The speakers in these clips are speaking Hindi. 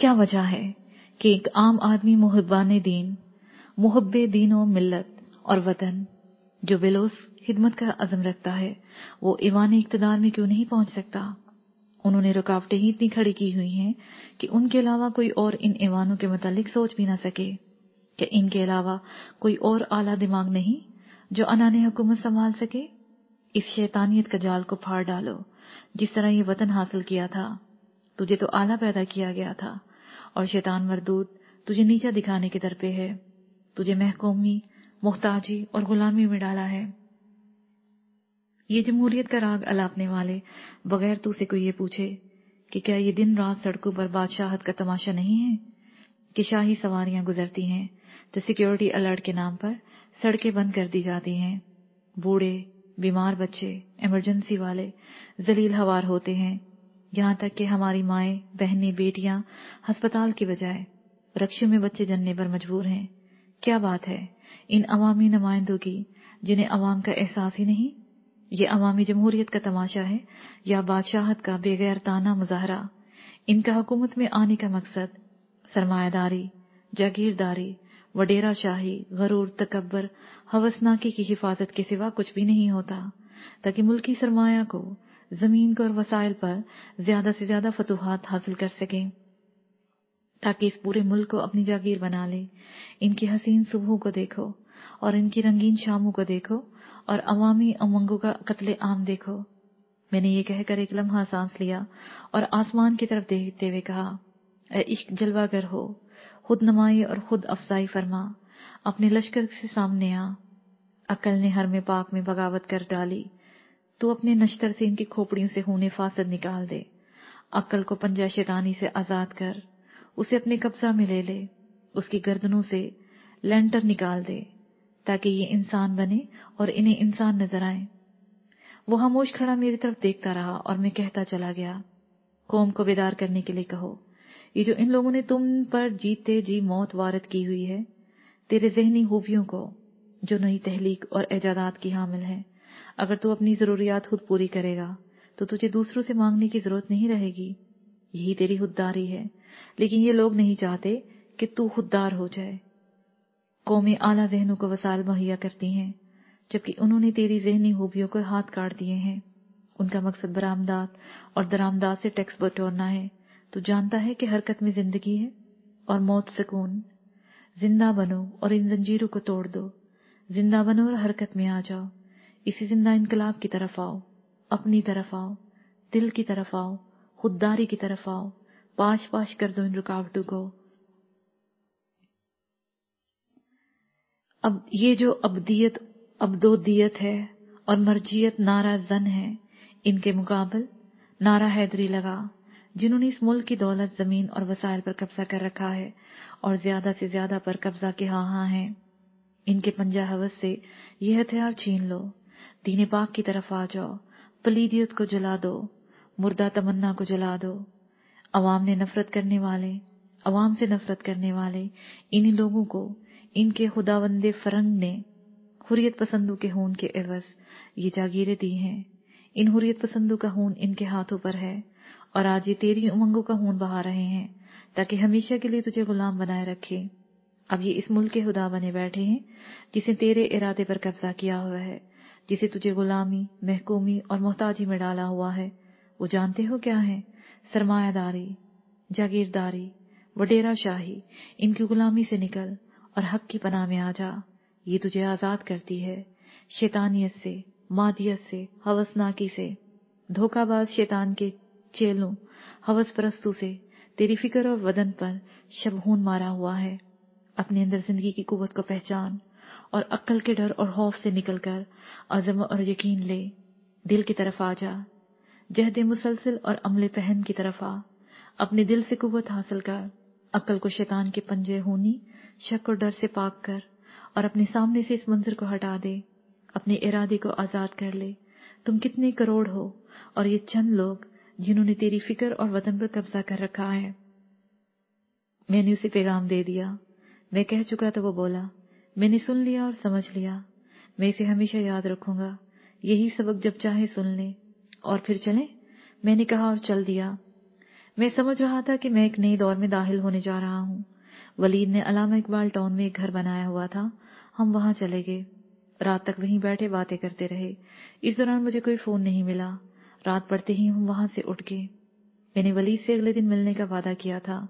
क्या वजह है कि एक आम आदमी मोहब्बान दीन मुहब व मिलत और वतन जो बेलोस खिदमत का अजम रखता है वो ईवान इकतदार में क्यों नहीं पहुंच सकता उन्होंने रुकावटें ही इतनी खड़ी की हुई हैं कि उनके अलावा कोई और इन ईवानों के मतलब सोच भी ना सके क्या इनके अलावा कोई और आला दिमाग नहीं जो अनान हुकूमत संभाल सके इस शैतानियत का जाल को फाड़ डालो जिस तरह ये वतन हासिल किया था तुझे तो आला पैदा किया गया था और शैतान मरदूत तुझे नीचा दिखाने के दर पे है तुझे महकूमी मुख्ताजी और गुलामी में डाला है ये जमहूरियत का राग अलापने वाले बगैर तू से कोई ये पूछे कि क्या ये दिन रात सड़कों पर बादशाह का तमाशा नहीं है कि शाही सवार गुजरती हैं तो सिक्योरिटी अलर्ट के नाम पर सड़कें बंद कर दी जाती हैं बूढ़े बीमार बच्चे इमरजेंसी वाले जलील हवार होते हैं यहाँ तक कि हमारी माए बहनें बेटियां अस्पताल के बजाय रक्षे में बच्चे जनने पर मजबूर हैं क्या बात है इन अवामी नुमाइंदों की जिन्हें अवाम का एहसास ही नहीं ये अवामी जमहूरियत का तमाशा है या बादशाहत का बेगैर ताना मुजाहरा इनका हुकूमत में आने का मकसद सरमायादारी जागीरदारी वडेरा शाही गरूर तकबर हवसनाकी की हिफाजत के सिवा कुछ भी नहीं होता ताकि मुल्की सरमाया को जमीन और वसाइल पर ज्यादा से ज्यादा फतूहत हासिल कर सकें ताकि इस पूरे मुल्क को अपनी जागीर बना ले इनकी हसीन सुबह को देखो और इनकी रंगीन शामों को देखो और अवामी उमंगों का कत्ले आम देखो मैंने ये कहकर एक लम्हा सांस लिया और आसमान की तरफ देखते हुए कहा इश्क जलवागर हो खुद नमाई और खुद अफजाई फरमा अपने लश्कर से सामने आ अकल ने हर में पाक में बगावत कर डाली तो अपने नश्तर से इनकी खोपड़ियों से होने फासद निकाल दे अक्ल को पंजा शेरानी से आजाद कर उसे अपने कब्जा में ले ले उसकी गर्दनों से लेंटर निकाल दे ताकि ये इंसान बने और इन्हें इंसान नजर आए वो खामोश खड़ा मेरी तरफ देखता रहा और मैं कहता चला गया कौम को बेदार करने के लिए कहो ये जो इन लोगों ने तुम पर जीते जी मौत वारद की हुई है तेरे जहनी खूबियों को जो नई तहलीक और एजादात की हामिल है अगर तू अपनी जरूरियात खुद पूरी करेगा तो तुझे दूसरों से मांगने की जरूरत नहीं रहेगी यही तेरी खुददारी है लेकिन ये लोग नहीं चाहते कि तू खुददार हो जाए कौमे आला जहनों को वसाल मुहैया करती हैं जबकि उन्होंने तेरी जहनी खूबियों को हाथ काट दिए हैं उनका मकसद बरामदात और दरामदात से टैक्स बटोरना है तो जानता है कि हरकत में जिंदगी है और मौत सुकून जिंदा बनो और इन जंजीरों को तोड़ दो जिंदा बनो और हरकत में आ जाओ इसी जिंदा इनकलाब की तरफ आओ अपनी तरफ आओ दिल की तरफ आओ खुददारी की तरफ आओ पाश पाश कर दो इन रुकावटों को अब ये जो अबदियत अबदोदियत है और मर्जियत नारा जन है इनके मुकाबल नारा हैदरी लगा जिन्होंने इस मुल्क की दौलत जमीन और वसायल पर कब्जा कर रखा है और ज्यादा से ज्यादा पर कब्जा के हाँ हाँ है इनके पंजा हवस से यह हथियार छीन लो दीने पाक की तरफ आ जाओ पलीदियत को जला दो मुर्दा तमन्ना को जला दो अवाम ने नफरत करने वाले अवाम से नफरत करने वाले इन लोगों को इनके खुदावंद फरंग ने हुरियत पसंदों के खून के एवज ये जागीरें दी हैं इन हुरियत पसंदों का खून इनके हाथों पर है और आज ये तेरी उमंगों का खून बहा रहे हैं ताकि हमेशा के लिए तुझे गुलाम बनाए रखे अब ये इस मुल्क के खुदा बने बैठे हैं जिसे तेरे इरादे पर कब्जा किया हुआ है जिसे तुझे गुलामी महकूमी और मोहताजी में डाला हुआ है वो जानते हो क्या है सरमायादारी जागीरदारी वडेरा शाही इनकी गुलामी से निकल और हक की पनाह में आ जा ये तुझे आजाद करती है शैतानियत से मादियत से हवसनाकी से धोखाबाज शैतान के चेलों हवस परस्तु से तेरी फिक्र और वदन पर शबहून मारा हुआ है अपने अंदर जिंदगी की कुवत को पहचान और अक्ल के डर और खौफ से निकलकर अजम और यकीन ले दिल की तरफ आ जा जहद मुसलसिल और अमले पहन की तरफ आ अपने दिल से कुवत हासिल कर अक्ल को शैतान के पंजे होनी शक और डर से पाक कर और अपने सामने से इस मंजर को हटा दे अपने इरादे को आजाद कर ले तुम कितने करोड़ हो और ये चंद लोग जिन्होंने तेरी फिक्र और वतन पर कब्जा कर रखा है मैंने उसे पैगाम दे दिया मैं कह चुका तो वो बोला मैंने सुन लिया और समझ लिया मैं इसे हमेशा याद रखूंगा यही सबक जब चाहे सुन ले और फिर चले मैंने कहा और चल दिया मैं समझ रहा था कि मैं एक नए दौर में दाखिल होने जा रहा हूँ वलीद ने अलामा इकबाल टाउन में एक घर बनाया हुआ था हम वहां चले गए रात तक वहीं बैठे बातें करते रहे इस दौरान मुझे कोई फोन नहीं मिला रात पड़ते ही हम वहां से उठ गए मैंने वलीद से अगले दिन मिलने का वादा किया था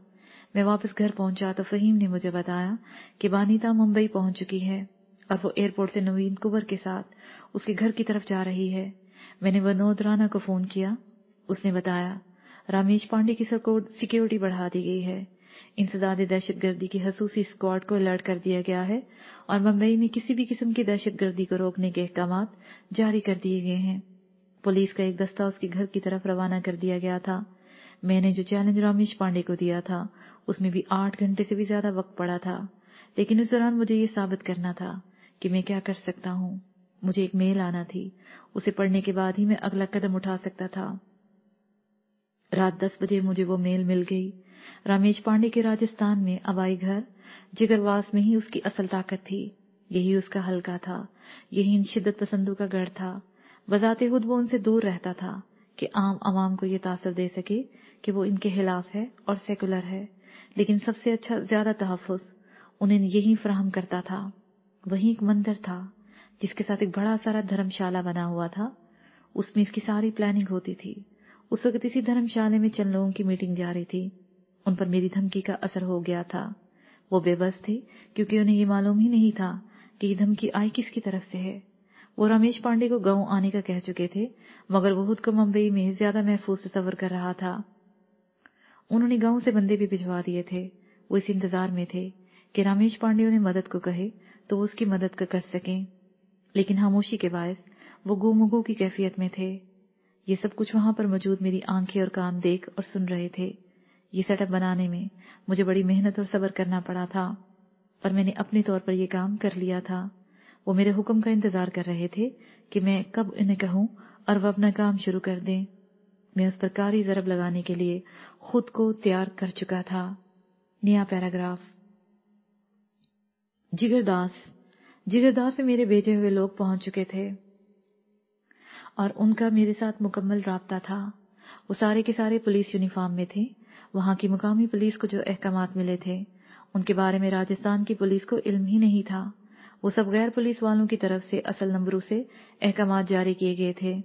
मैं वापस घर पहुंचा तो फहीम ने मुझे बताया कि बानीता मुंबई पहुंच चुकी है और वो एयरपोर्ट से नवीन कुंवर के साथ उसके घर की तरफ जा रही है मैंने विनोद राणा को फोन किया उसने बताया रामेश पांडे की सिक्योरिटी बढ़ा दी गई है इंसदाद गर्दी की हसूसी स्क्वाड को अलर्ट कर दिया गया है और मुंबई में किसी भी किस्म की गर्दी को रोकने के अहकाम जारी कर दिए गए हैं पुलिस का एक दस्ता उसके घर की तरफ रवाना कर दिया गया था मैंने जो चैलेंज रामेश पांडे को दिया था उसमें भी आठ घंटे से भी ज्यादा वक्त पड़ा था लेकिन उस दौरान मुझे ये साबित करना था कि मैं क्या कर सकता हूँ मुझे एक मेल आना थी उसे पढ़ने के बाद ही मैं अगला कदम उठा सकता था रात दस बजे मुझे वो मेल मिल गई रामेश पांडे के राजस्थान में अबाई घर जिगरवास में ही उसकी असल ताकत थी यही उसका हल्का था यही इन शिद्दत पसंदों का गढ़ था बजाते खुद वो उनसे दूर रहता था कि आम आवाम को ये तासर दे सके कि वो इनके खिलाफ है और सेकुलर है लेकिन सबसे अच्छा ज्यादा तहफुज उन्हें यही फ्राहम करता था वही एक मंदिर था जिसके साथ एक बड़ा सारा धर्मशाला बना हुआ था उसमें इसकी सारी प्लानिंग होती थी उस वक्त इसी धर्मशाला में चंद लोगों की मीटिंग जा रही थी उन पर मेरी धमकी का असर हो गया था वो बेबस थे क्योंकि उन्हें ये मालूम ही नहीं था कि ये धमकी आई किसकी तरफ से है वो रमेश पांडे को गांव आने का कह चुके थे मगर वो खुद को मुंबई में ज्यादा महफूज तस्वर कर रहा था उन्होंने गांव से बंदे भी भिजवा दिए थे वो इस इंतजार में थे कि रामेश पांडे उन्हें मदद को कहे तो वो उसकी मदद कर सकें लेकिन खामोशी के बायस वो गुमगू की कैफियत में थे ये सब कुछ वहां पर मौजूद मेरी आंखें और कान देख और सुन रहे थे ये सेटअप बनाने में मुझे बड़ी मेहनत और सब्र करना पड़ा था पर मैंने अपने तौर पर यह काम कर लिया था वो मेरे हुक्म का इंतजार कर रहे थे कि मैं कब इन्हें कहूं और वह अपना काम शुरू कर दें मैं उस पर कारी जरब लगाने के लिए खुद को तैयार कर चुका था नया पैराग्राफ जिगरदास जिगरदास में मेरे भेजे हुए लोग पहुंच चुके थे और उनका मेरे साथ मुकम्मल रबता था वो सारे के सारे पुलिस यूनिफॉर्म में थे वहां की मुकामी पुलिस को जो अहकाम मिले थे उनके बारे में राजस्थान की पुलिस को इल्म ही नहीं था वो सब गैर पुलिस वालों की तरफ से असल नंबरों से अहकाम जारी किए गए थे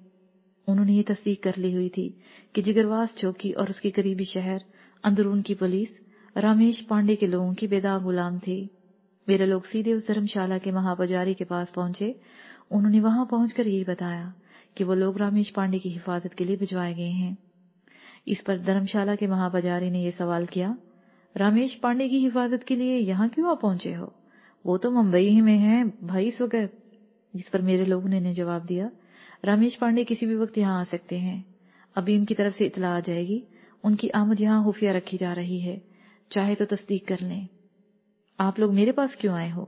उन्होंने ये तस्दीक कर ली हुई थी कि जिगरवास चौकी और उसके करीबी शहर अंदरून की पुलिस रामेश पांडे के लोगों की बेदाग गुलाम थी मेरे लोग सीधे उस धर्मशाला के महापुजारी के पास पहुंचे उन्होंने वहां पहुंचकर यही बताया कि वो लोग रामेश पांडे की हिफाजत के लिए भिजवाए गए हैं इस पर धर्मशाला के महाबाजारी ने यह सवाल किया रामेश पांडे की हिफाजत के लिए यहाँ क्यों आप पहुंचे हो वो तो मुंबई में है भाई इस जिस पर मेरे लोगों ने जवाब दिया रमेश पांडे किसी भी वक्त यहां आ सकते हैं अभी उनकी तरफ से इतला आ जाएगी उनकी आमद यहां खुफिया रखी जा रही है चाहे तो तस्दीक कर लें आप लोग मेरे पास क्यों आए हो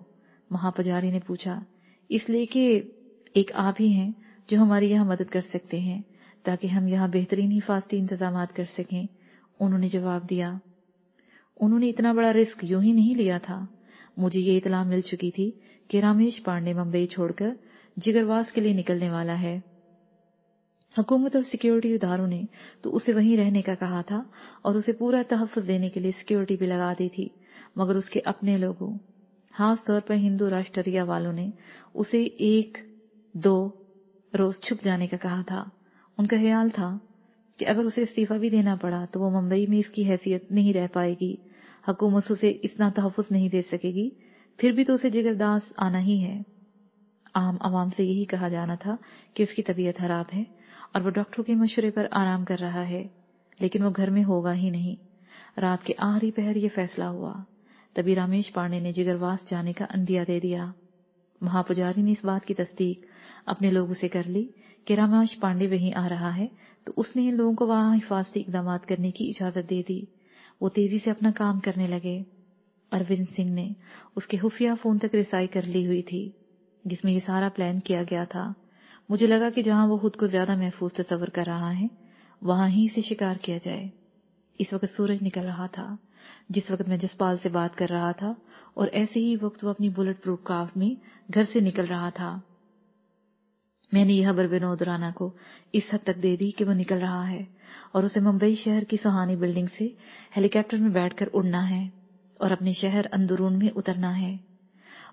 महापजारी ने पूछा इसलिए कि एक आप ही हैं जो हमारी यहां मदद कर सकते हैं ताकि हम यहां बेहतरीन हिफाजती इंतजाम कर सकें उन्होंने जवाब दिया उन्होंने इतना बड़ा रिस्क यूं ही नहीं लिया था मुझे ये इतला मिल चुकी थी कि रामेश पांडे मुंबई छोड़कर जिगरवास के लिए निकलने वाला है हुकूमत और सिक्योरिटी उधारों ने तो उसे वहीं रहने का कहा था और उसे पूरा तहफ़ देने के लिए सिक्योरिटी भी लगा दी थी मगर उसके अपने लोगों खास तौर पर हिंदू राष्ट्रिया वालों ने उसे एक दो रोज छुप जाने का कहा था उनका ख्याल था कि अगर उसे इस्तीफा भी देना पड़ा तो वो मुंबई में इसकी हैसियत नहीं रह पाएगी हुकूमत उसे इतना तहफ़ नहीं दे सकेगी फिर भी तो उसे जिगरदास आना ही है आम आवाम से यही कहा जाना था कि उसकी तबीयत खराब है और वो डॉक्टरों के मशुरे पर आराम कर रहा है लेकिन वो घर में होगा ही नहीं रात के आखिरी पहर यह फैसला हुआ तभी रामेश पांडे ने जिगरवास जाने का अंदिया दे दिया महापुजारी ने इस बात की तस्दीक अपने लोगों से कर ली कि रामेश पांडे वहीं आ रहा है तो उसने इन लोगों को वहां हिफाजती इकदाम करने की इजाजत दे दी वो तेजी से अपना काम करने लगे अरविंद सिंह ने उसके खुफिया फोन तक रिसाई कर ली हुई थी जिसमें ये सारा प्लान किया गया था मुझे लगा कि जहां वो खुद को ज्यादा महफूज तस्वर कर रहा है वहां ही इसे शिकार किया जाए इस वक्त सूरज निकल रहा था जिस वक्त मैं जसपाल से बात कर रहा था और ऐसे ही वक्त वो अपनी बुलेट प्रूफ काफ में घर से निकल रहा था मैंने यह खबर विनोद राणा को इस हद तक दे दी कि वो निकल रहा है और उसे मुंबई शहर की सुहानी बिल्डिंग से हेलीकॉप्टर में बैठकर उड़ना है और अपने शहर अंदरून में उतरना है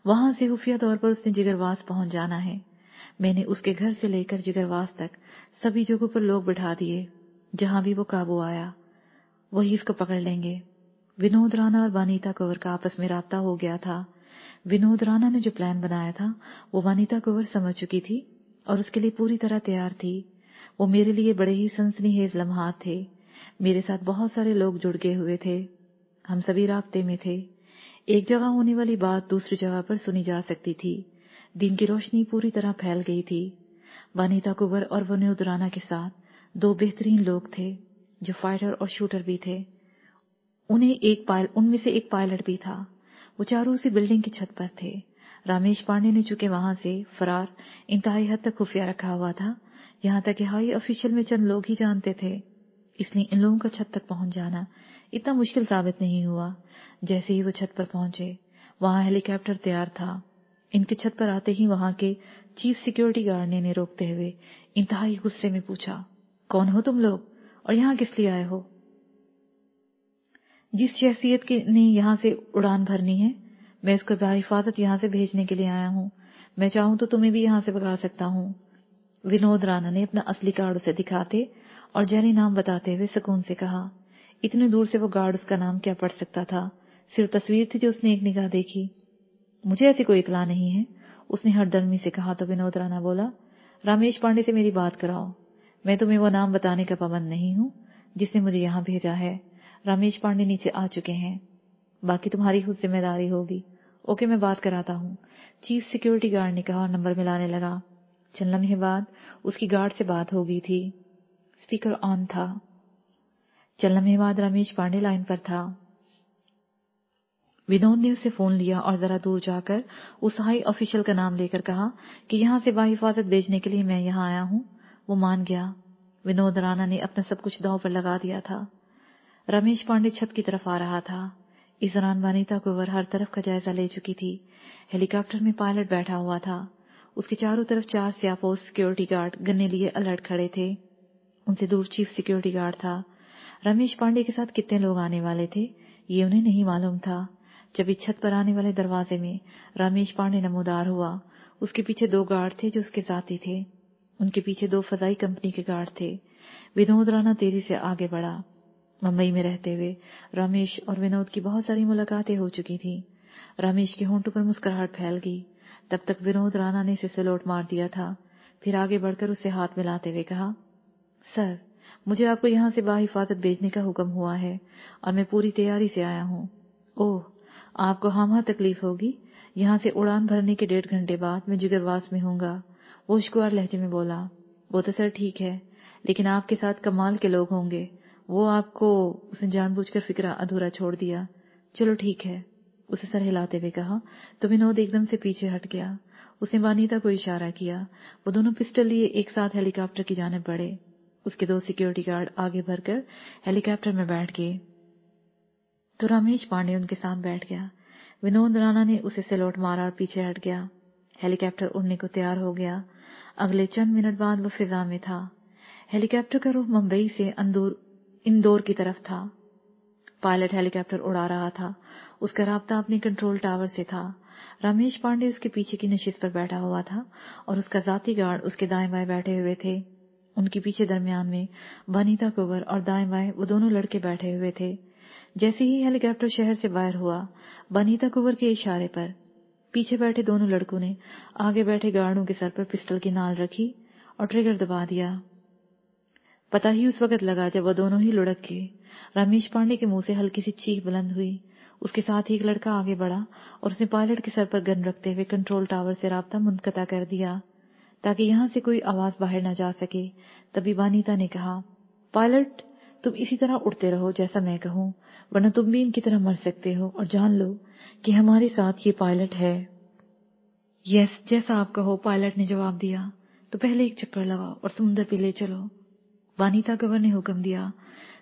वहां से खुफिया तौर पर उसने जिगरवास पहुंच जाना है मैंने उसके घर से लेकर जिगरवास तक सभी जगहों पर लोग बैठा दिए जहां भी वो काबू आया वही उसको पकड़ लेंगे विनोद राणा और वानीता कुंवर का आपस में रहा हो गया था विनोद राणा ने जो प्लान बनाया था वो वनीता कंवर समझ चुकी थी और उसके लिए पूरी तरह तैयार थी वो मेरे लिए बड़े ही सनसनीहेज लम्हात थे मेरे साथ बहुत सारे लोग जुड़ गए हुए थे हम सभी राबते में थे एक जगह होने वाली बात दूसरी जगह पर सुनी जा सकती थी दिन की रोशनी पूरी तरह फैल गई थी वनिता कुंवर और वनोद राणा के साथ दो बेहतरीन लोग थे जो फाइटर और शूटर भी थे उन्हें उनमें से एक पायलट भी था वो चारों उसी बिल्डिंग की छत पर थे रामेश पांडे ने चुके वहां से फरार इंतहाई हद तक खुफिया रखा हुआ था यहां तक कि हाई ऑफिशियल में चंद लोग ही जानते थे इसलिए इन लोगों का छत तक पहुंच जाना इतना मुश्किल साबित नहीं हुआ जैसे ही वो छत पर पहुंचे वहां हेलीकॉप्टर तैयार था इनके छत पर आते ही वहां के चीफ सिक्योरिटी गार्ड ने इन्हें रोकते हुए इंतहाई गुस्से में पूछा कौन हो तुम लोग और यहां किस लिए आए हो जिस के ने यहां से उड़ान भरनी है मैं इसको बेहिफाजत यहां से भेजने के लिए आया हूं मैं चाहूं तो तुम्हें भी यहां से भगा सकता हूं विनोद राणा ने अपना असली कार्ड उसे दिखाते और जहरी नाम बताते हुए सुकून से कहा इतने दूर से वो गार्ड उसका नाम क्या पढ़ सकता था सिर्फ तस्वीर थी जो उसने एक निगाह देखी मुझे ऐसी कोई इतला नहीं है उसने हरदर्मी से कहा तो विनोद राणा बोला रामेश पांडे से मेरी बात कराओ मैं तुम्हें वो नाम बताने का पाबंद नहीं हूँ जिसने मुझे यहाँ भेजा है रामेश पांडे नीचे आ चुके हैं बाकी तुम्हारी खुद जिम्मेदारी होगी ओके मैं बात कराता हूँ चीफ सिक्योरिटी गार्ड ने कहा और नंबर मिलाने लगा चंद लम्हे बाद उसकी गार्ड से बात हो गई थी स्पीकर ऑन था चलमेवाद रमेश पांडे लाइन पर था विनोद ने उसे फोन लिया और जरा दूर जाकर उस हाई ऑफिशियल का नाम लेकर कहा कि यहां से बाहिफाजत भेजने के लिए मैं यहां आया हूं वो मान गया विनोद राणा ने अपना सब कुछ दाव पर लगा दिया था रमेश पांडे छत की तरफ आ रहा था इस दौरान वानिता कुंवर हर तरफ का जायजा ले चुकी थी हेलीकॉप्टर में पायलट बैठा हुआ था उसके चारों तरफ चार सियापोस सिक्योरिटी गार्ड गन्ने लिए अलर्ट खड़े थे उनसे दूर चीफ सिक्योरिटी गार्ड था रमेश पांडे के साथ कितने लोग आने वाले थे ये उन्हें नहीं मालूम था जब छत पर आने वाले दरवाजे में रमेश पांडे नमोदार हुआ उसके पीछे दो गार्ड थे जो उसके साथी थे उनके पीछे दो फजाई कंपनी के गार्ड थे विनोद राणा तेजी से आगे बढ़ा मुंबई में रहते हुए रमेश और विनोद की बहुत सारी मुलाकातें हो चुकी थी रमेश के होंठों पर मुस्कुराहट फैल गई तब तक विनोद राणा ने इसे सलोट मार दिया था फिर आगे बढ़कर उसे हाथ मिलाते हुए कहा सर मुझे आपको यहाँ से बाहिफाजत भेजने का हुक्म हुआ है और मैं पूरी तैयारी से आया हूँ ओह आपको हाँ तकलीफ होगी यहाँ से उड़ान भरने के डेढ़ घंटे बाद मैं जिगरवास में हूँगा वो उश्कवार लहजे में बोला वो तो सर ठीक है लेकिन आपके साथ कमाल के लोग होंगे वो आपको उसने जानबूझकर फिक्रा अधूरा छोड़ दिया चलो ठीक है उसे सर हिलाते हुए कहा तो विनोद एकदम से पीछे हट गया उसने वानीता को इशारा किया वो दोनों पिस्टल लिए एक साथ हेलीकॉप्टर की जाने बढ़े उसके दो सिक्योरिटी गार्ड आगे भरकर हेलीकॉप्टर में बैठ गए तो रमेश पांडे उनके साथ बैठ गया विनोद राणा ने उसे सेलोट मारा और पीछे हट गया हेलीकॉप्टर उड़ने को तैयार हो गया अगले चंद मिनट बाद वो फिजा में था हेलीकॉप्टर का रुख मुंबई से अंदूर इंदौर की तरफ था पायलट हेलीकॉप्टर उड़ा रहा था उसका रबता अपने कंट्रोल टावर से था रमेश पांडे उसके पीछे की नशीत पर बैठा हुआ था और उसका जाति गार्ड उसके दाएं बाएं बैठे हुए थे उनके पीछे दरमियान में वनीता कुंवर और दाएं बाएं वो दोनों लड़के बैठे हुए थे जैसे ही हेलीकॉप्टर शहर से बाहर हुआ वनीता कुंवर के इशारे पर पीछे बैठे दोनों लड़कों ने आगे बैठे गार्डों के सर पर पिस्टल की नाल रखी और ट्रिगर दबा दिया पता ही उस वक्त लगा जब वह दोनों ही लुढ़क गए रमेश पांडे के मुंह से हल्की सी चीख बुलंद हुई उसके साथ ही एक लड़का आगे बढ़ा और उसने पायलट के सर पर गन रखते हुए कंट्रोल टावर से रबता मुनकता कर दिया ताकि यहां से कोई आवाज बाहर न जा सके तभी वानिता ने कहा पायलट तुम इसी तरह उड़ते रहो जैसा मैं कहूं वरना तुम भी इनकी तरह मर सकते हो और जान लो कि हमारे साथ ये पायलट है यस जैसा आप कहो पायलट ने जवाब दिया तो पहले एक चक्कर लगाओ और समुंदर पे ले चलो वानिता कंवर ने हुक्म दिया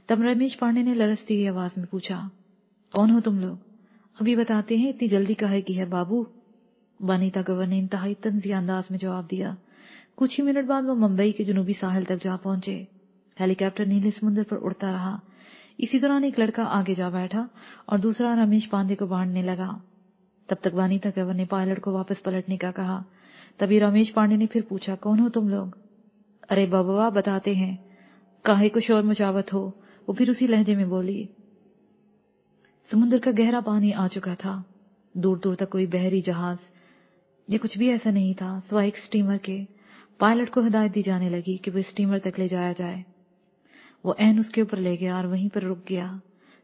तब रमेश पांडे ने लरसती हुई आवाज में पूछा कौन हो तुम लोग अभी बताते हैं इतनी जल्दी है की है बाबू वानिता कंवर ने इंतहाई तंजी अंदाज में जवाब दिया कुछ ही मिनट बाद वह मुंबई के जनूबी साहल तक जा पहुंचे हेलीकॉप्टर नीले समुद्र पर उड़ता रहा इसी दौरान एक लड़का आगे जा बैठा और दूसरा रमेश पांडे को बांटने लगा तब तक वानीता कंवर ने पायलट को वापस पलटने का कहा तभी रमेश पांडे ने फिर पूछा कौन हो तुम लोग अरे बबा बताते हैं काहे को शोर मचावत हो वो फिर उसी लहजे में बोली समुद्र का गहरा पानी आ चुका था दूर दूर तक कोई बहरी जहाज ये कुछ भी ऐसा नहीं था स्वाइक स्टीमर के पायलट को हिदायत दी जाने लगी कि वह स्टीमर तक ले जाया जाए वो एन उसके ऊपर ले गया और वहीं पर रुक गया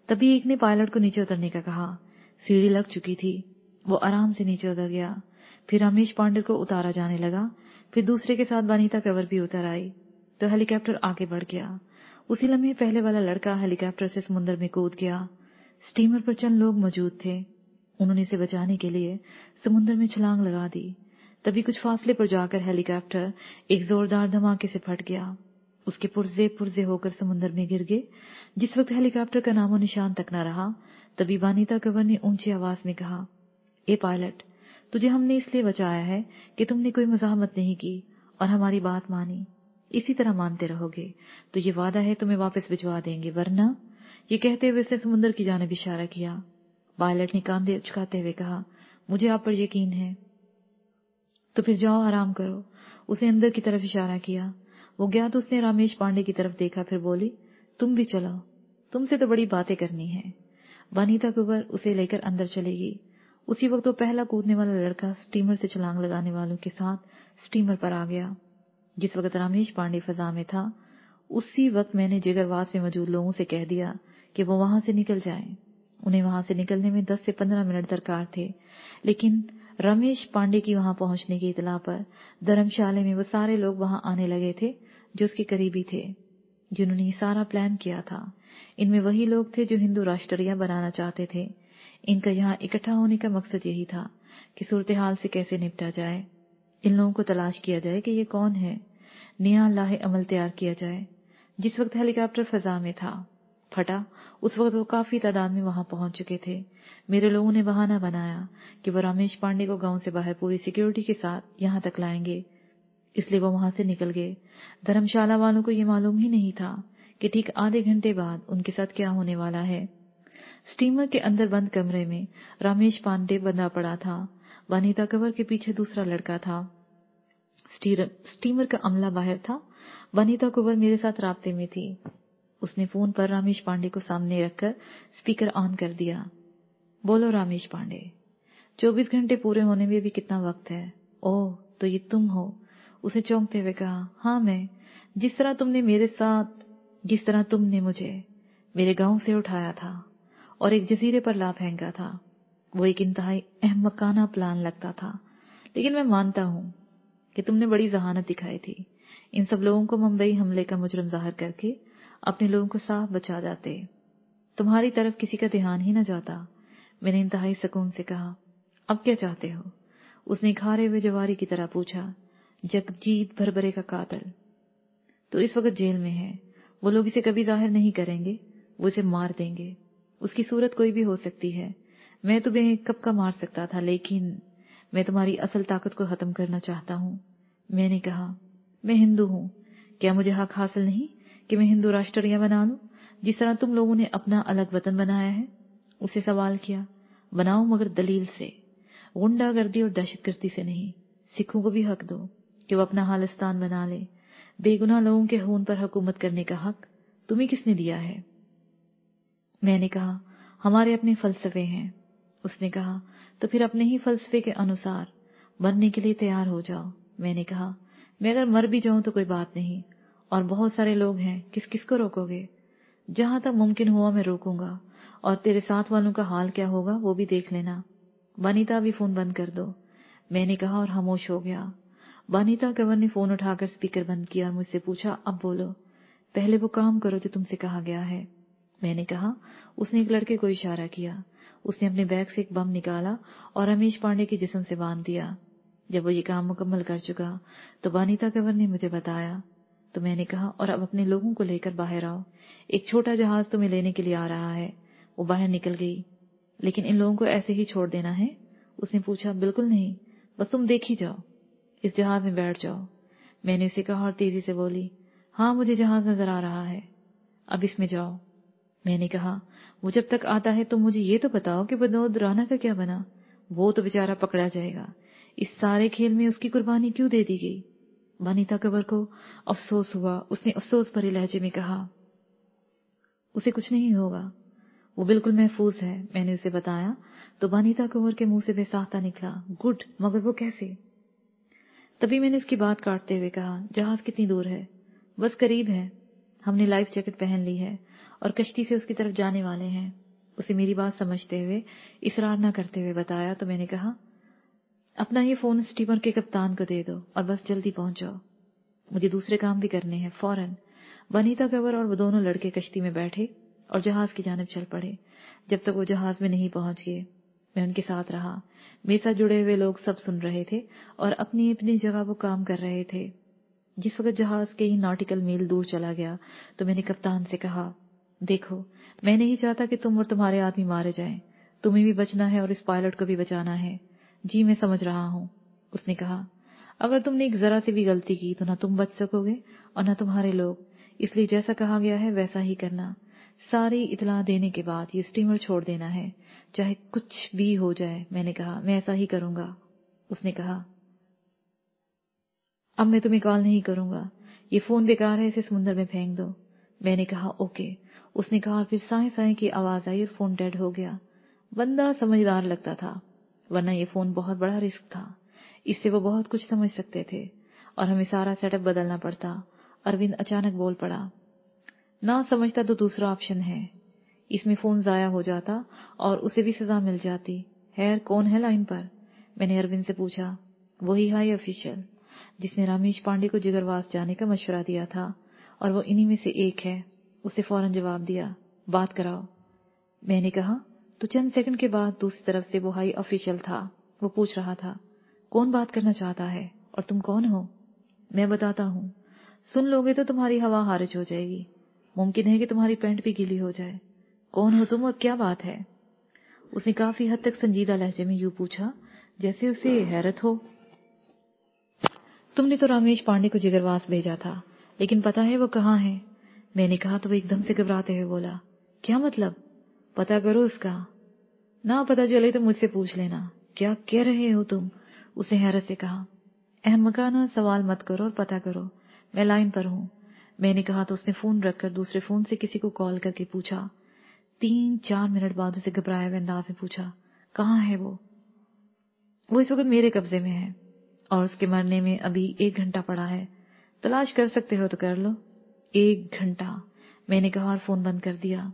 तभी एक ने पायलट को नीचे उतरने का कहा सीढ़ी लग चुकी थी वो आराम से नीचे उतर गया फिर रमेश पांडे को उतारा जाने लगा फिर दूसरे के साथ बनीता कवर भी उतर आई तो हेलीकॉप्टर आगे बढ़ गया उसी लम्हे पहले वाला लड़का हेलीकॉप्टर से समुन्द्र में कूद गया स्टीमर पर चंद लोग मौजूद थे उन्होंने इसे बचाने के लिए समुन्द्र में छलांग लगा दी तभी कुछ फासले पर जाकर हेलीकॉप्टर एक जोरदार धमाके से फट गया उसके पुर्जे पुर्जे होकर समुद्र में गिर गए जिस वक्त हेलीकॉप्टर का नामो निशान तक न रहा तभी वानिता कंवर ने ऊंची आवाज में कहा ए पायलट तुझे हमने इसलिए बचाया है कि तुमने कोई मजामत नहीं की और हमारी बात मानी इसी तरह मानते रहोगे तो ये वादा है तुम्हें वापस भिजवा देंगे वरना ये कहते हुए उसने समुन्द्र की जानब इशारा किया पायलट ने कांधे उचकाते हुए कहा मुझे आप पर यकीन है तो फिर जाओ आराम करो उसे अंदर की तरफ इशारा किया वो गया तो उसने रामेश पांडे की तरफ देखा फिर बोली तुम भी चलो तुमसे तो बड़ी बातें करनी है वनीता कुंवर उसे लेकर अंदर चलेगी उसी वक्त वो पहला कूदने वाला लड़का स्टीमर से छलांग लगाने वालों के साथ स्टीमर पर आ गया जिस वक्त रामेश पांडे फजा में था उसी वक्त मैंने जिगरवास से मौजूद लोगों से कह दिया कि वो वहां से निकल जाए उन्हें वहां से निकलने में दस से पंद्रह मिनट दरकार थे लेकिन रमेश पांडे की वहां पहुंचने की इतला पर धर्मशाले में वो सारे लोग वहां आने लगे थे जो उसके करीबी थे जिन्होंने ये सारा प्लान किया था इनमें वही लोग थे जो हिंदू राष्ट्रिया बनाना चाहते थे इनका यहाँ इकट्ठा होने का मकसद यही था कि सूरत हाल से कैसे निपटा जाए इन लोगों को तलाश किया जाए कि ये कौन है नया लाहे अमल तैयार किया जाए जिस वक्त हेलीकॉप्टर फजा में था फटा उस वक्त वो काफी तादाद में वहां पहुंच चुके थे मेरे लोगों ने बहाना बनाया कि वो रमेश पांडे को गांव से बाहर पूरी सिक्योरिटी के साथ यहां तक लाएंगे इसलिए वो वहां से निकल गए धर्मशाला वालों को यह मालूम ही नहीं था कि ठीक आधे घंटे बाद उनके साथ क्या होने वाला है स्टीमर के अंदर बंद कमरे में रामेश पांडे बंधा पड़ा था वनिता कंवर के पीछे दूसरा लड़का था स्टीमर का अमला बाहर था वनिता कुंवर मेरे साथ रबते में थी उसने फोन पर रामेश पांडे को सामने रखकर स्पीकर ऑन कर दिया बोलो रामेश पांडे चौबीस घंटे पूरे होने में भी कितना वक्त है ओ तो ये तुम हो उसे चौंकते हुए कहा हाँ मैं जिस तरह तुमने मेरे साथ जिस तरह तुमने मुझे मेरे गांव से उठाया था और एक जजीरे पर ला फेंका था वो एक इंतहाई अहमकाना प्लान लगता था लेकिन मैं मानता हूं कि तुमने बड़ी जहानत दिखाई थी इन सब लोगों को मुंबई हमले का मुजरम जाहिर करके अपने लोगों को साफ बचा जाते तुम्हारी तरफ किसी का ध्यान ही न जाता मैंने इंतहाई सुकून से कहा अब क्या चाहते हो उसने खारे हुए जवारी की तरह पूछा जगजीत भरभरे का कातल तो इस वक्त जेल में है वो लोग इसे कभी जाहिर नहीं करेंगे वो इसे मार देंगे उसकी सूरत कोई भी हो सकती है मैं तुम्हें कब का मार सकता था लेकिन मैं तुम्हारी असल ताकत को खत्म करना चाहता हूं मैंने कहा मैं हिंदू हूं क्या मुझे हक हासिल नहीं कि मैं हिंदू राष्ट्रीय बना लू जिस तरह तुम लोगों ने अपना अलग वतन बनाया है उसे सवाल किया बनाओ मगर दलील से गुंडागर्दी और दहशतगर्दी से नहीं सिखों को भी हक दो कि वो अपना खालिस्तान बना ले बेगुनाह लोगों के खून पर हुकूमत करने का हक तुम्हें किसने दिया है मैंने कहा हमारे अपने फलसफे हैं उसने कहा तो फिर अपने ही फलसफे के अनुसार मरने के लिए तैयार हो जाओ मैंने कहा मैं अगर मर भी जाऊं तो कोई बात नहीं और बहुत सारे लोग हैं किस किस को रोकोगे जहां तक मुमकिन हुआ मैं रोकूंगा और तेरे साथ वालों का हाल क्या होगा वो भी देख लेना वनिता भी फोन बंद कर दो मैंने कहा और खामोश हो गया वनिता कंवर ने फोन उठाकर स्पीकर बंद किया और मुझसे पूछा अब बोलो पहले वो काम करो जो तुमसे कहा गया है मैंने कहा उसने एक लड़के को इशारा किया उसने अपने बैग से एक बम निकाला और रमेश पांडे के जिसम से बांध दिया जब वो ये काम मुकम्मल कर चुका तो वनिता कंवर ने मुझे बताया तो मैंने कहा और अब अपने लोगों को लेकर बाहर आओ एक छोटा जहाज तुम्हें लेने के लिए आ रहा है वो बाहर निकल गई लेकिन इन लोगों को ऐसे ही छोड़ देना है उसने पूछा बिल्कुल नहीं बस तुम देखी जाओ इस जहाज में बैठ जाओ मैंने उसे कहा और तेजी से बोली हाँ मुझे जहाज नजर आ रहा है अब इसमें जाओ मैंने कहा वो जब तक आता है तो मुझे ये तो बताओ कि विनोद राना का क्या बना वो तो बेचारा पकड़ा जाएगा इस सारे खेल में उसकी कुर्बानी क्यों दे दी गई वनिता कंवर को अफसोस हुआ उसने अफसोस भरे लहजे में कहा उसे कुछ नहीं होगा वो बिल्कुल महफूज है मैंने उसे बताया तो वनिता कंवर के मुंह से बेसाख्ता निकला गुड मगर वो कैसे तभी मैंने उसकी बात काटते हुए कहा जहाज कितनी दूर है बस करीब है हमने लाइफ जैकेट पहन ली है और कश्ती से उसकी तरफ जाने वाले हैं उसे मेरी बात समझते हुए इसरार ना करते हुए बताया तो मैंने कहा अपना ये फोन स्टीमर के कप्तान को दे दो और बस जल्दी पहुंच जाओ मुझे दूसरे काम भी करने हैं फौरन वनीता कंवर और वो दोनों लड़के कश्ती में बैठे और जहाज की जानब चल पड़े जब तक वो जहाज में नहीं पहुंच गए मैं उनके साथ रहा मेरे साथ जुड़े हुए लोग सब सुन रहे थे और अपनी अपनी जगह वो काम कर रहे थे जिस वक्त जहाज के ही नॉटिकल मील दूर चला गया तो मैंने कप्तान से कहा देखो मैं नहीं चाहता कि तुम और तुम्हारे आदमी मारे जाएं तुम्हें भी बचना है और इस पायलट को भी बचाना है जी मैं समझ रहा हूँ उसने कहा अगर तुमने एक जरा सी भी गलती की तो ना तुम बच सकोगे और ना तुम्हारे लोग इसलिए जैसा कहा गया है वैसा ही करना सारी इतला देने के बाद ये स्टीमर छोड़ देना है चाहे कुछ भी हो जाए मैंने कहा मैं ऐसा ही करूंगा उसने कहा अब मैं तुम्हें कॉल नहीं करूंगा ये फोन बेकार है इसे समुन्दर में फेंक दो मैंने कहा ओके उसने कहा फिर साए साए की आवाज आई और फोन डेड हो गया बंदा समझदार लगता था वरना ये फोन बहुत बड़ा रिस्क था इससे वो बहुत कुछ समझ सकते थे और हमें सारा सेटअप बदलना पड़ता अरविंद अचानक बोल पड़ा ना समझता तो दूसरा ऑप्शन है इसमें फोन जाया हो जाता और उसे भी सजा मिल जाती हैर कौन है लाइन पर मैंने अरविंद से पूछा वही हाई ऑफिशियल जिसने रामेश पांडे को जिगरवास जाने का मशवरा दिया था और वो इन्हीं में से एक है उसे फौरन जवाब दिया बात कराओ मैंने कहा तो चंद सेकंड के बाद दूसरी तरफ से वो हाई ऑफिशियल था वो पूछ रहा था कौन बात करना चाहता है और तुम कौन हो मैं बताता हूँ सुन लोगे तो तुम्हारी हवा हारिज हो जाएगी मुमकिन है कि तुम्हारी पेंट भी गीली हो जाए कौन हो तुम और क्या बात है उसने काफी हद तक संजीदा लहजे में यू पूछा जैसे उसे हैरत हो तुमने तो रामेश पांडे को जिगरवास भेजा था लेकिन पता है वो कहाँ है मैंने कहा तो वो एकदम से घबराते हुए बोला क्या मतलब पता करो उसका ना पता चले तो मुझसे पूछ लेना क्या कह रहे हो तुम उसे हैरत से कहा अहमकाना सवाल मत करो और पता करो मैं लाइन पर हूं मैंने कहा तो उसने फोन रखकर दूसरे फोन से किसी को कॉल करके पूछा तीन चार मिनट बाद उसे घबराया हुए अंदाज में पूछा कहाँ है वो वो इस वक्त मेरे कब्जे में है और उसके मरने में अभी एक घंटा पड़ा है तलाश कर सकते हो तो कर लो एक घंटा मैंने कहा और फोन बंद कर दिया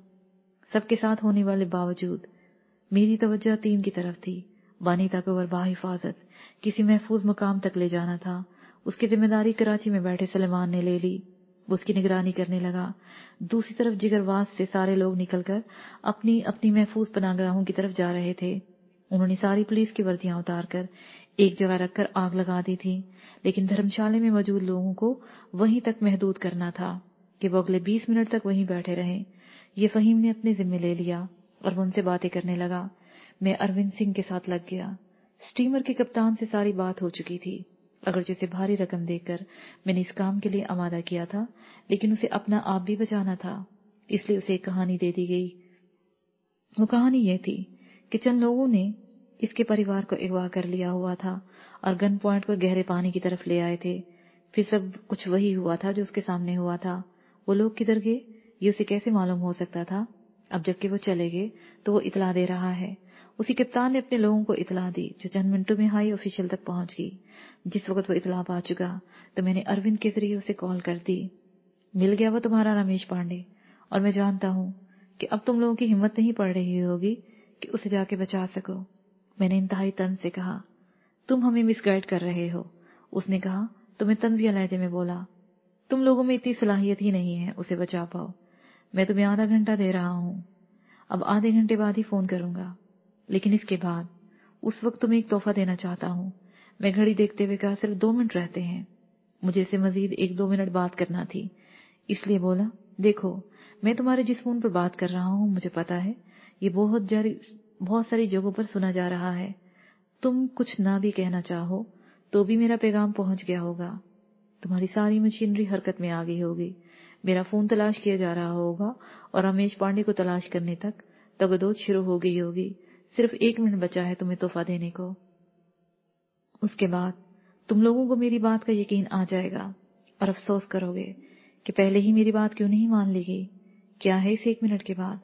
सबके साथ होने वाले बावजूद मेरी तवज्जो तीन की तरफ थी बानी ताकवर हिफाजत किसी महफूज मुकाम तक ले जाना था उसकी जिम्मेदारी कराची में बैठे सलेमान ने ले ली उसकी निगरानी करने लगा दूसरी तरफ जिगरवास से सारे लोग निकलकर अपनी अपनी महफूज पनागाहों की तरफ जा रहे थे उन्होंने सारी पुलिस की वर्दियां उतारकर एक जगह रखकर आग लगा दी थी लेकिन धर्मशाले में मौजूद लोगों को वहीं तक महदूद करना था कि वो अगले बीस मिनट तक वहीं बैठे रहें ये फहीम ने अपने जिम्मे ले लिया और वो उनसे बातें करने लगा मैं अरविंद सिंह के साथ लग गया स्टीमर के कप्तान से सारी बात हो चुकी थी अगर जिसे भारी रकम देकर मैंने इस काम के लिए आमादा किया था लेकिन उसे अपना आप भी बचाना था इसलिए उसे एक कहानी दे दी गई वो कहानी यह थी कि चंद लोगों ने इसके परिवार को अगवा कर लिया हुआ था और गन पॉइंट पर गहरे पानी की तरफ ले आए थे फिर सब कुछ वही हुआ था जो उसके सामने हुआ था वो लोग किधर गए ये उसे कैसे मालूम हो सकता था अब जबकि वो चले गए तो वो इतला दे रहा है उसी कप्तान ने अपने लोगों को इतला दी जो चंद मिनटों में हाई ऑफिशियल तक पहुंच गई जिस वक्त वो इतला पा चुका तो मैंने अरविंद के जरिए उसे कॉल कर दी मिल गया वो तुम्हारा रमेश पांडे और मैं जानता हूं कि अब तुम लोगों की हिम्मत नहीं पड़ रही होगी कि उसे जाके बचा सको मैंने इंतहाई तन से कहा तुम हमें मिसगाइड कर रहे हो उसने कहा तो मैं तंजिया लहजे में बोला तुम लोगों में इतनी सलाहियत ही नहीं है उसे बचा पाओ मैं तुम्हें आधा घंटा दे रहा हूं अब आधे घंटे बाद ही फोन करूंगा लेकिन इसके बाद उस वक्त तुम्हें एक तोहफा देना चाहता हूं मैं घड़ी देखते हुए कहा सिर्फ दो मिनट रहते हैं मुझे इसे मजीद एक दो मिनट बात करना थी इसलिए बोला देखो मैं तुम्हारे जिस फोन पर बात कर रहा हूं मुझे पता है ये बहुत जारी बहुत सारी जगहों पर सुना जा रहा है तुम कुछ ना भी कहना चाहो तो भी मेरा पैगाम पहुंच गया होगा तुम्हारी सारी मशीनरी हरकत में आ गई होगी मेरा फोन तलाश किया जा रहा होगा और रमेश पांडे को तलाश करने तक तगदोद शुरू हो गई होगी सिर्फ एक मिनट बचा है तुम्हें तोहफा देने को उसके बाद तुम लोगों को मेरी बात का यकीन आ जाएगा और अफसोस करोगे कि पहले ही मेरी बात क्यों नहीं मान ली गई क्या है इस एक मिनट के बाद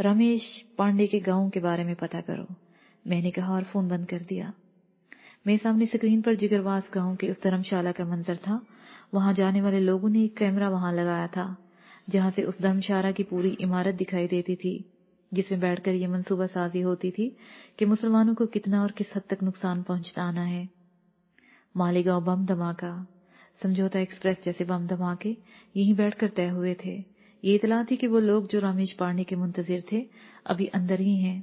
रमेश पांडे के गांव के बारे में पता करो मैंने कहा और फोन बंद कर दिया मेरे सामने स्क्रीन पर जिगरवास गांव के उस धर्मशाला का मंजर था वहां जाने वाले लोगों ने एक कैमरा वहां लगाया था जहां से उस धर्मशाला की पूरी इमारत दिखाई देती थी जिसमें बैठकर ये मनसूबा साजी होती थी कि मुसलमानों को कितना और किस हद तक नुकसान पहुंचाना है मालेगांव बम धमाका समझौता एक्सप्रेस जैसे बम धमाके यहीं बैठकर तय हुए थे ये इतला थी कि वो लोग जो रामेश पांडे के मुंतजिर थे अभी अंदर ही हैं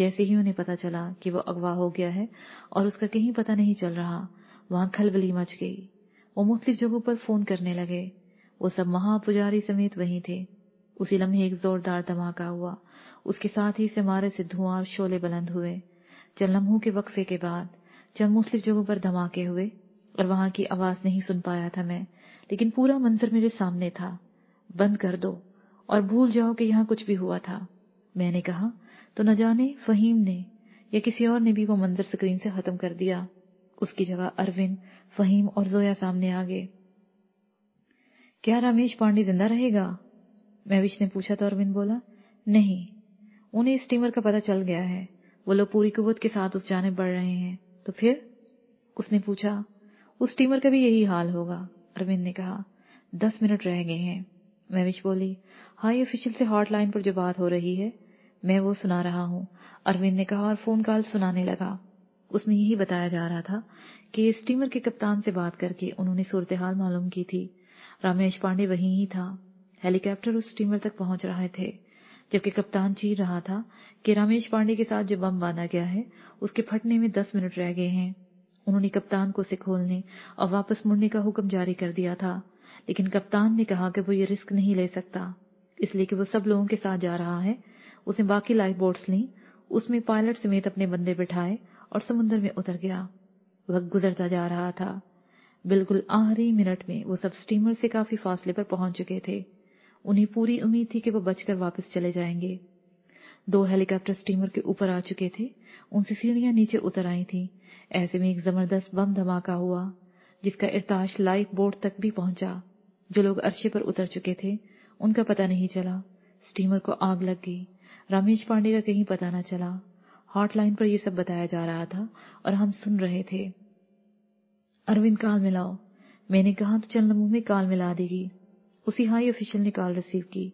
जैसे ही उन्हें पता चला कि वो अगवा हो गया है और उसका कहीं पता नहीं चल रहा वहां खलबली मच गई और मुख्तलिफ जगहों पर फोन करने लगे वो सब महापुजारी समेत वहीं थे उसी लम्हे एक जोरदार धमाका हुआ उसके साथ ही इस इमारत से धुआं और शोले बुलंद हुए चंद लम्हों के वक्फे के बाद चंद मुख्तलिफ जगहों पर धमाके हुए और वहां की आवाज नहीं सुन पाया था मैं लेकिन पूरा मंजर मेरे सामने था बंद कर दो और भूल जाओ कि यहाँ कुछ भी हुआ था मैंने कहा तो न जाने फहीम ने या किसी और ने भी वो मंजर स्क्रीन से खत्म कर दिया उसकी जगह अरविंद फहीम और जोया सामने आ गए क्या रमेश पांडे जिंदा रहेगा महविश ने पूछा तो अरविंद बोला नहीं उन्हें स्टीमर का पता चल गया है वो लोग पूरी कुवत के साथ उस जाने बढ़ रहे हैं तो फिर उसने पूछा उस स्टीमर का भी यही हाल होगा अरविंद ने कहा दस मिनट रह गए हैं महविश बोली हाई ऑफिशियल से हॉटलाइन पर जो बात हो रही है मैं वो सुना रहा हूँ अरविंद ने कहा और फोन कॉल सुनाने लगा उसमें यही बताया जा रहा था कि स्टीमर के कप्तान से बात करके उन्होंने सूरत हाल मालूम की थी रामेश पांडे वहीं ही था हेलीकॉप्टर उस स्टीमर तक पहुंच रहे थे जबकि कप्तान चीर रहा था कि रामेश पांडे के साथ जो बम बांधा गया है उसके फटने में दस मिनट रह गए हैं उन्होंने कप्तान को उसे खोलने और वापस मुड़ने का हुक्म जारी कर दिया था लेकिन कप्तान ने कहा कि वो ये रिस्क नहीं ले सकता इसलिए कि वो सब लोगों के साथ जा रहा है उसने बाकी लाइफ बोट्स ली उसमें पायलट समेत अपने बंदे बिठाए और समुद्र में उतर गया वह गुजरता जा रहा था बिल्कुल आखिरी मिनट में वो सब स्टीमर से काफी फासले पर पहुंच चुके थे उन्हें पूरी उम्मीद थी कि वो बचकर वापस चले जाएंगे दो हेलीकॉप्टर स्टीमर के ऊपर आ चुके थे उनसे सीढ़ियां नीचे उतर आई थी ऐसे में एक जबरदस्त बम धमाका हुआ जिसका इरताश लाइफ बोट तक भी पहुंचा जो लोग अरशे पर उतर चुके थे उनका पता नहीं चला स्टीमर को आग लग गई रामेश पांडे का कहीं पता न चला हॉटलाइन पर ये सब बताया जा रहा था और हम सुन रहे थे अरविंद काल मिलाओ मैंने कहा तो चल नमू में काल मिला देगी उसी हाई ऑफिशियल ने कॉल रिसीव की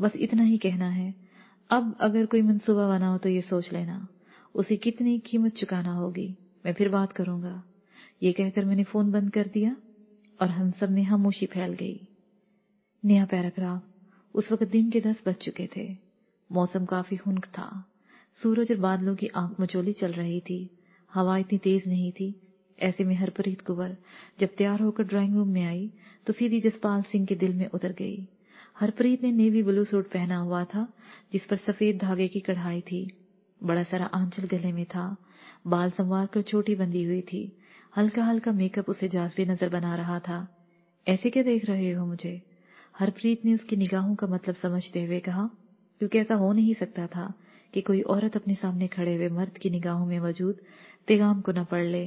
बस इतना ही कहना है अब अगर कोई मनसूबा बना हो तो ये सोच लेना उसे कितनी कीमत चुकाना होगी मैं फिर बात करूंगा ये कहकर मैंने फोन बंद कर दिया और हम सब में खामोशी फैल गई नया पैराग्राफ उस वक्त दिन के दस बज चुके थे मौसम काफी हुनक था सूरज और बादलों की आंख मचोली चल रही थी हवा इतनी तेज नहीं थी ऐसे में हरप्रीत कुंवर जब तैयार होकर ड्राइंग रूम में आई तो सीधी जसपाल सिंह के दिल में उतर गई हरप्रीत ने नेवी ब्लू सूट पहना हुआ था जिस पर सफेद धागे की कढ़ाई थी बड़ा सारा आंचल गले में था बाल संवार कर छोटी बंदी हुई थी हल्का हल्का मेकअप उसे जाजबी नजर बना रहा था ऐसे क्या देख रहे हो मुझे हरप्रीत ने उसकी निगाहों का मतलब समझते हुए कहा क्योंकि ऐसा हो नहीं सकता था कि कोई औरत अपने सामने खड़े हुए मर्द की निगाहों में मौजूद पैगाम को न पढ़ ले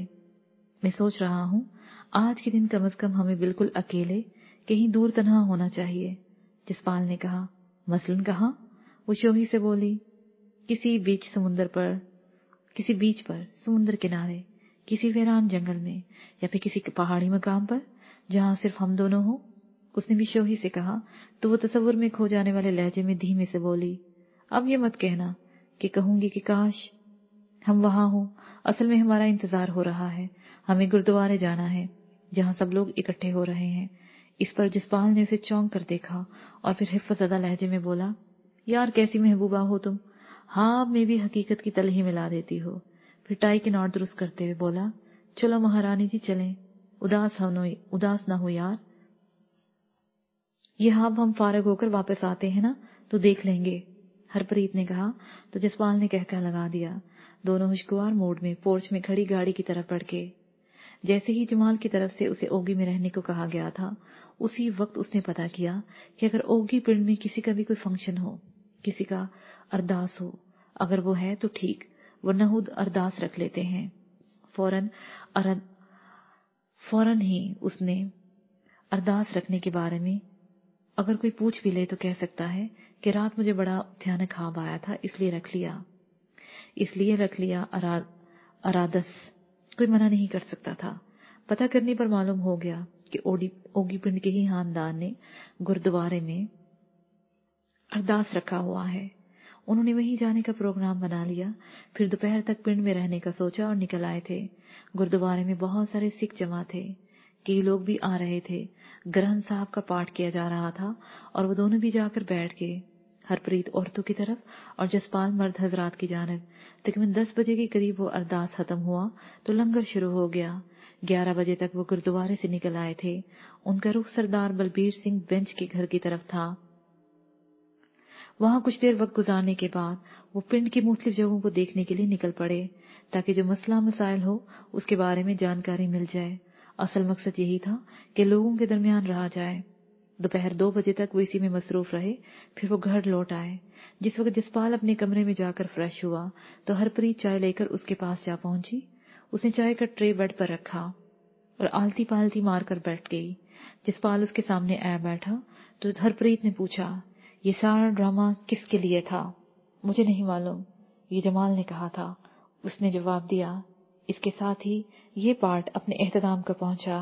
मैं सोच रहा हूं आज के दिन कम अज कम हमें बिल्कुल अकेले कहीं दूर तनहा तो होना चाहिए जसपाल ने कहा मसलन कहा वो शोही से बोली किसी बीच समुंदर पर किसी बीच पर समुन्द्र किनारे किसी वीरान जंगल में या फिर किसी पहाड़ी मकाम पर जहां सिर्फ हम दोनों हो उसने भी शोही से कहा तो वो तस्वुर में खो जाने वाले लहजे में धीमे से बोली अब ये मत कहना कि कहूंगी कि काश हम वहां हों असल में हमारा इंतजार हो रहा है हमें गुरुद्वारे जाना है जहां सब लोग इकट्ठे हो रहे हैं इस पर जसपाल ने उसे चौंक कर देखा और फिर हिफ़ाज़दा लहजे में बोला यार कैसी महबूबा हो तुम हाँ में भी हकीकत की तल ही मिला देती हो फिर टाई के नॉट दुरुस्त करते हुए बोला चलो महारानी जी चले उदास उदास ना हो यार ये हाब हम फारग होकर वापस आते हैं ना तो देख लेंगे हरप्रीत ने कहा तो जसपाल ने कहका लगा दिया दोनों खुशगवार मूड में पोर्च में खड़ी गाड़ी की तरफ के जैसे ही जमाल की तरफ से उसे ओगी में रहने को कहा गया था उसी वक्त उसने पता किया कि अगर ओगी पिंड में किसी का भी कोई फंक्शन हो किसी का अरदास हो अगर वो है तो ठीक वरना खुद अरदास रख लेते हैं फौरन अरद फौरन ही उसने अरदास रखने के बारे में अगर कोई पूछ भी ले तो कह सकता है कि रात मुझे बड़ा भयानक खाब आया था इसलिए रख लिया इसलिए रख लिया अरादस कोई मना नहीं कर सकता था पता करने पर मालूम हो गया कि ओडी ओगी पिंड के ही खानदान ने गुरुद्वारे में अरदास रखा हुआ है उन्होंने वहीं जाने का प्रोग्राम बना लिया फिर दोपहर तक पिंड में रहने का सोचा और निकल आए थे गुरुद्वारे में बहुत सारे सिख जमा थे कई लोग भी आ रहे थे ग्रंथ साहब का पाठ किया जा रहा था और वो दोनों भी जाकर बैठ गए हरप्रीत औरतों की तरफ और जसपाल मर्द हजरात की जानब तकरीबन दस बजे के करीब वो अरदास खत्म हुआ तो लंगर शुरू हो गया ग्यारह बजे तक वो गुरुद्वारे से निकल आए थे उनका रुख सरदार बलबीर सिंह बेंच के घर की तरफ था वहां कुछ देर वक्त गुजारने के बाद वो पिंड की मुख्तलिफ जगहों को देखने के लिए निकल पड़े ताकि जो मसला मसाइल हो उसके बारे में जानकारी मिल जाए असल मकसद यही था कि लोगों के दरमियान रहा जाए दोपहर दो बजे तक वो इसी में मसरूफ रहे फिर वो घर लौट आए जिस वक्त जसपाल अपने कमरे में जाकर फ्रेश हुआ तो हरप्रीत चाय लेकर उसके पास जा पहुंची उसने चाय का ट्रे बेड पर रखा और आलती पालती मारकर बैठ गई जसपाल उसके सामने आ बैठा तो हरप्रीत ने पूछा ये सारा ड्रामा किसके लिए था मुझे नहीं मालूम ये जमाल ने कहा था उसने जवाब दिया इसके साथ ही ये पाठ अपने अहतमाम को पहुंचा